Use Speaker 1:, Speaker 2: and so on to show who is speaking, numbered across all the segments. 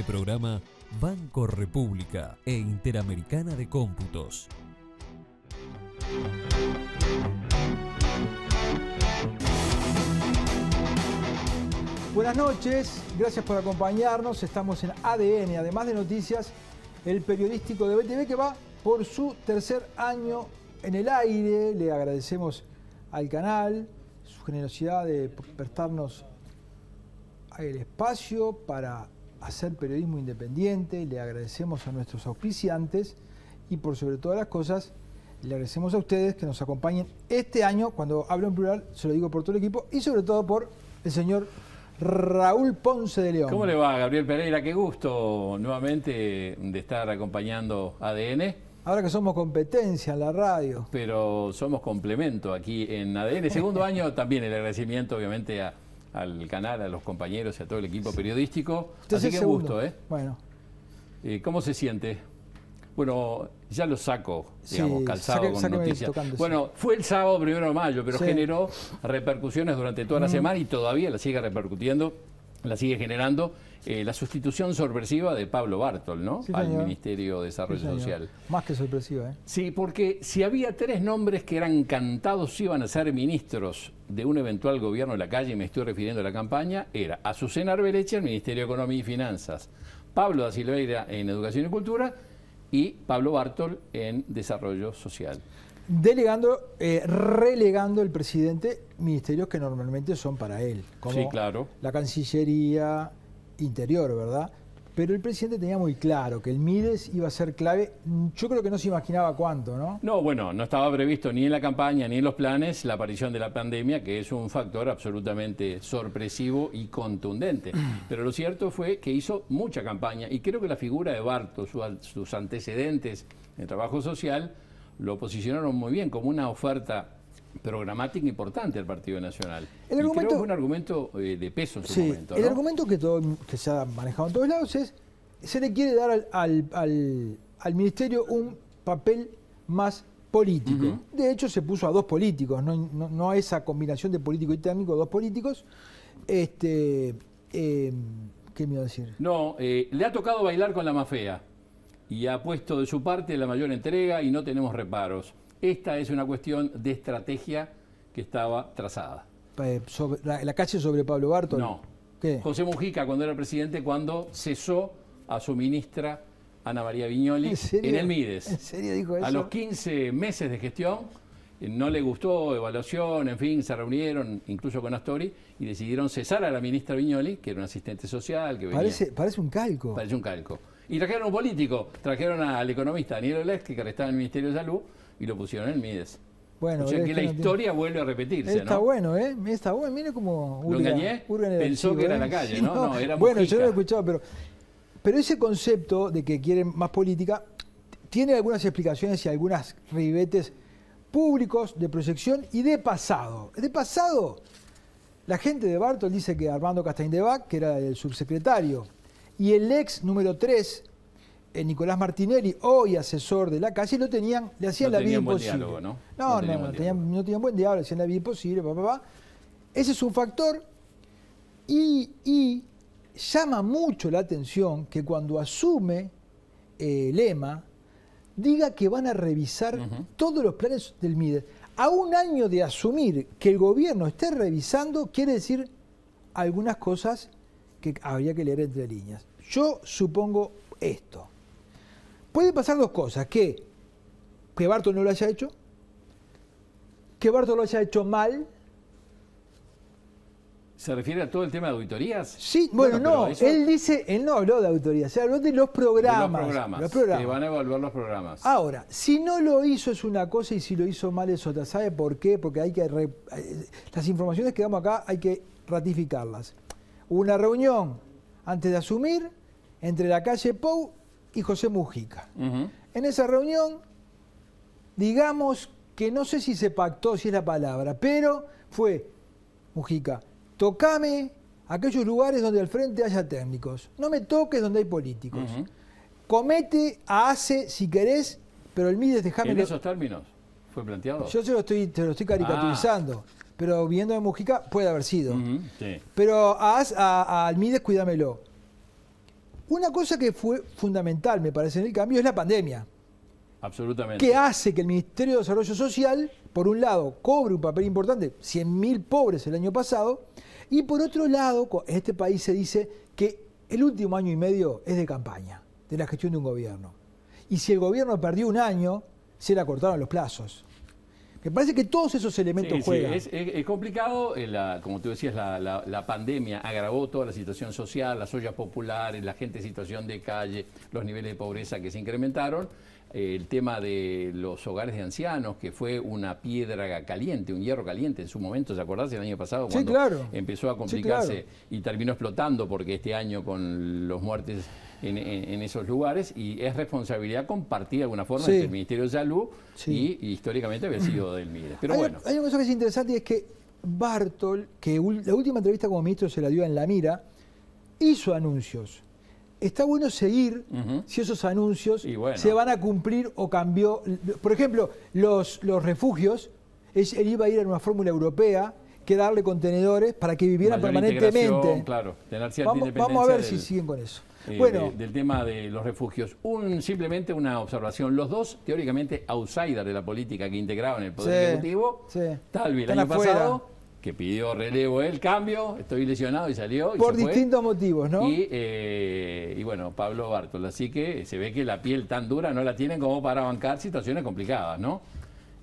Speaker 1: Este programa Banco República e Interamericana de Cómputos.
Speaker 2: Buenas noches, gracias por acompañarnos. Estamos en ADN, además de noticias, el periodístico de BTV que va por su tercer año en el aire. Le agradecemos al canal su generosidad de prestarnos el espacio para hacer periodismo independiente, le agradecemos a nuestros auspiciantes y por sobre todas las cosas, le agradecemos a ustedes que nos acompañen este año, cuando hablo en plural, se lo digo por todo el equipo y sobre todo por el señor Raúl Ponce de León. ¿Cómo le
Speaker 1: va, Gabriel Pereira? Qué gusto nuevamente de estar acompañando ADN.
Speaker 2: Ahora que somos competencia en la radio.
Speaker 1: Pero somos complemento aquí en ADN. Segundo año también el agradecimiento, obviamente, a al canal, a los compañeros y a todo el equipo periodístico. Así que gusto, ¿eh? Bueno. Eh, ¿Cómo se siente? Bueno, ya lo saco, digamos, calzado con noticias. bueno, fue el sábado primero de mayo, pero generó repercusiones durante toda la semana y todavía la sigue repercutiendo, la sigue generando. Eh, la sustitución sorpresiva de Pablo Bartol, ¿no? Al Ministerio de Desarrollo Social.
Speaker 2: Más que sorpresiva, ¿eh?
Speaker 1: Sí, porque si había tres nombres que eran cantados si iban a ser ministros de un eventual gobierno de la calle, y me estoy refiriendo a la campaña, era Azucena Arbeleche, el Ministerio de Economía y Finanzas, Pablo da Silveira en Educación y Cultura y Pablo Bartol en Desarrollo Social
Speaker 2: delegando, eh, relegando el presidente ministerios que normalmente son para él, como claro. la Cancillería, interior, ¿verdad? Pero el presidente tenía muy claro que el Mides iba a ser clave. Yo creo que no se imaginaba cuánto, ¿no?
Speaker 1: No, bueno, no estaba previsto ni en la campaña ni en los planes la aparición de la pandemia, que es un factor absolutamente sorpresivo y contundente. Pero lo cierto fue que hizo mucha campaña y creo que la figura de Bartos, sus antecedentes en trabajo social, lo posicionaron muy bien como una oferta programática e importante al Partido Nacional. El un argumento eh, de peso en su momento. El argumento
Speaker 2: que, todo, que se ha manejado en todos lados es se le quiere dar al, al, al, Ministerio un papel más político. De hecho, se puso a dos políticos, no, a esa combinación de político y técnico, dos políticos. Este, em, ¿Qué me iba a decir?
Speaker 1: No, eh, le ha tocado bailar con la mafia y ha puesto de su parte la mayor entrega y no tenemos reparos. Esta es una cuestión de estrategia que estaba trazada.
Speaker 2: Eh, la, calle sobre Pablo Bartos. No. ¿Qué?
Speaker 1: José Mujica, cuando era presidente, cuando cesó a su ministra Ana María Viñoli en, el Mides. ¿En serio dijo eso? A los 15 meses de gestión, eh, no le gustó, evaluación, en fin, se reunieron incluso con Astori y decidieron cesar a la ministra Viñoli, que era un asistente social. que Parece,
Speaker 2: parece un calco. Parece un calco.
Speaker 1: Y trajeron a un político, trajeron al economista Daniel Olex, que estaba en el Ministerio de Salud, y lo pusieron en Mides.
Speaker 2: Bueno, o sea que la historia vuelve
Speaker 1: a repetirse, está
Speaker 2: Bueno, ¿eh? Está bueno, mire cómo... ¿Lo engañé? Pensó que era ¿eh? la calle, ¿no? no, era bueno, yo lo he escuchado, pero... Pero ese concepto de que quieren más política tiene algunas explicaciones y algunas ribetes públicos de proyección y de pasado. De pasado, la gente de Bartol dice que Armando Castañeda que era el subsecretario, y el ex número 3 eh, Nicolás Martinelli, hoy asesor de la calle, lo tenían, le hacían la vida imposible. ¿no? No, no, tenían, buen diálogo, le hacían la vida imposible, papá, Ese es un factor y, llama mucho la atención que cuando asume el eh, Lema, diga que van a revisar todos los planes del MIDE. A un año de asumir que el gobierno esté revisando, quiere decir algunas cosas que habría que leer entre líneas. Yo supongo esto. Puede pasar dos cosas, que, que Barto no lo haya hecho, que Barto lo haya hecho mal.
Speaker 1: ¿Se refiere a todo el tema de auditorías? Sí, bueno, no, él
Speaker 2: dice, él no habló de auditorías, se habló de los programas. los programas, van
Speaker 1: a evaluar los programas.
Speaker 2: Ahora, si no lo hizo es una cosa y si lo hizo mal es otra. ¿Sabe por qué? Porque hay que... Las informaciones que damos acá hay que ratificarlas. Hubo una reunión antes de asumir entre la calle Pou y José Mujica. En esa reunión, digamos que no sé si se pactó, si es la palabra, pero fue, Mujica, tocame aquellos lugares donde al frente haya técnicos, no me toques donde hay políticos. Comete, hace, si querés, pero el Mides ¿En esos términos fue planteado? Yo se lo estoy, caricaturizando. Ah. pero viendo de Mujica puede haber sido. Pero a, a, a Almides cuídamelo. Una cosa que fue fundamental, me parece, en el cambio es la pandemia.
Speaker 1: Absolutamente. Que
Speaker 2: hace que el Ministerio de Desarrollo Social, por un lado, cobre un papel importante, 100.000 pobres el año pasado, y por otro lado, en este país se dice que el último año y medio es de campaña, de la gestión de un gobierno. Y si el gobierno perdió un año, se le acortaron los plazos que parece que todos esos elementos juegan. Es,
Speaker 1: complicado, eh, como tú decías, la, la, pandemia agravó toda la situación social, las ollas populares, la gente en situación de calle, los niveles de pobreza que se incrementaron el tema de los hogares de ancianos, que fue una piedra caliente, un hierro caliente en su momento, ¿se acordás? El año pasado cuando empezó a complicarse y terminó explotando porque este año con los muertes en, esos lugares y es responsabilidad compartida de alguna forma entre el Ministerio de Salud y, históricamente había sido del MIDE. Pero hay, bueno.
Speaker 2: hay una cosa que es interesante y es que Bartol, que la última entrevista como ministro se la dio en La Mira, hizo anuncios está bueno seguir si esos anuncios se van a cumplir o cambió. Por ejemplo, los, los refugios, él iba a ir a una fórmula europea que darle contenedores para que vivieran permanentemente.
Speaker 1: Claro, tener cierta vamos, a ver si siguen con eso. bueno, del tema de los refugios. simplemente una observación. Los dos, teóricamente, outsiders de la política que integraban el Poder
Speaker 2: Ejecutivo, tal vez el año pasado
Speaker 1: que pidió relevo el cambio, estoy lesionado y salió. Por distintos
Speaker 2: motivos, ¿no?
Speaker 1: Eh, y, bueno, Pablo Bartol. Así que se ve que la piel tan dura no la tienen como para bancar situaciones complicadas, ¿no?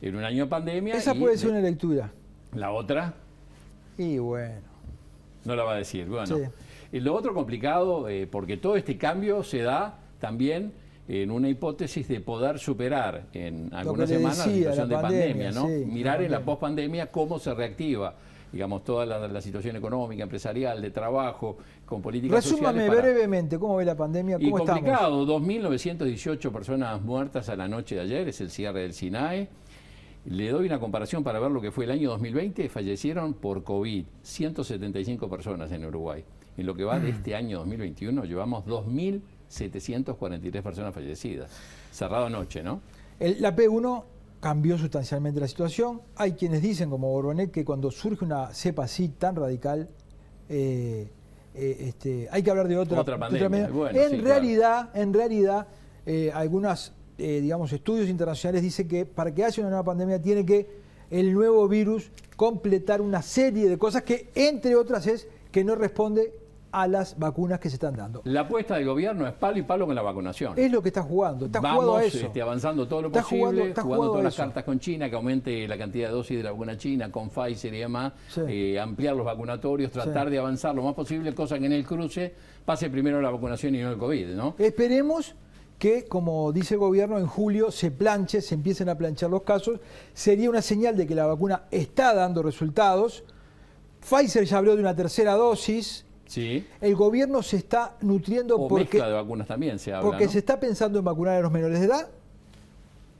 Speaker 1: En un año de pandemia. Esa puede ser
Speaker 2: una lectura. La otra. Y bueno.
Speaker 1: No la va a decir, bueno. Sí. Y lo otro complicado, eh, porque todo este cambio se da también en una hipótesis de poder superar en algunas semanas la situación de pandemia, Mirar en la pospandemia cómo se reactiva, digamos, toda la, situación económica, empresarial, de trabajo, con políticas Resúmame sociales. Resúmame
Speaker 2: brevemente, ¿cómo ve la pandemia? ¿Cómo y complicado,
Speaker 1: 2.918 personas muertas a la noche de ayer, es el cierre del SINAE. Le doy una comparación para ver lo que fue el año 2020, fallecieron por COVID 175 personas en Uruguay. En lo que va de mm. este año 2021 llevamos 2.000 743 personas fallecidas. Cerrado anoche, ¿no?
Speaker 2: la P1 cambió sustancialmente la situación. Hay quienes dicen, como Borbonet, que cuando surge una cepa así tan radical, eh, eh, este, hay que hablar de otra, pandemia. en, realidad, en, realidad, eh, algunos estudios internacionales dicen que para que haya una nueva pandemia tiene que el nuevo virus completar una serie de cosas que, entre otras, es que no responde a las vacunas que se están dando.
Speaker 1: La apuesta del gobierno es palo y palo con la vacunación. Es
Speaker 2: lo que está jugando. Está jugando eso. Este,
Speaker 1: avanzando todo lo posible, jugando, está todas las cartas con China, que aumente la cantidad de dosis de la vacuna china, con Pfizer y demás, eh, ampliar los vacunatorios, tratar de avanzar lo más posible, cosa que en el cruce pase primero la vacunación y no el COVID,
Speaker 2: Esperemos que, como dice el gobierno, en julio se planche, se empiecen a planchar los casos. Sería una señal de que la vacuna está dando resultados. Pfizer ya habló de una tercera dosis el gobierno se está nutriendo porque, de
Speaker 1: vacunas también se porque se
Speaker 2: está pensando en vacunar a los menores de edad,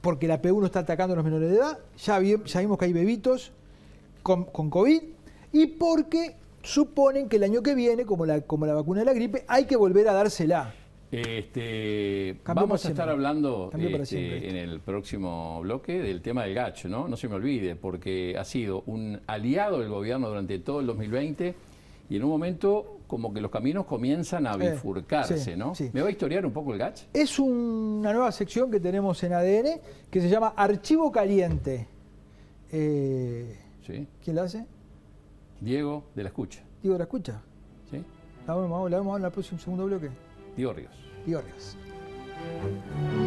Speaker 2: porque la P1 está atacando a los menores de edad, ya, vimos que hay bebitos con, COVID, y porque suponen que el año que viene, como la, vacuna de la gripe, hay que volver a dársela.
Speaker 1: Este, vamos a estar hablando este, en el próximo bloque del tema del gacho, ¿no? No se me olvide, porque ha sido un aliado del gobierno durante todo el 2020 y en un momento como que los caminos comienzan a eh, bifurcarse, ¿no? ¿Me va a historiar un poco el
Speaker 2: GATS? Es una nueva sección que tenemos en ADN que se llama Archivo Caliente. Eh, ¿Quién la hace?
Speaker 1: Diego de la Escucha.
Speaker 2: Diego de la Escucha. Sí. La vamos, la vamos a ver en el próximo segundo bloque. Diego Ríos. Diego Ríos.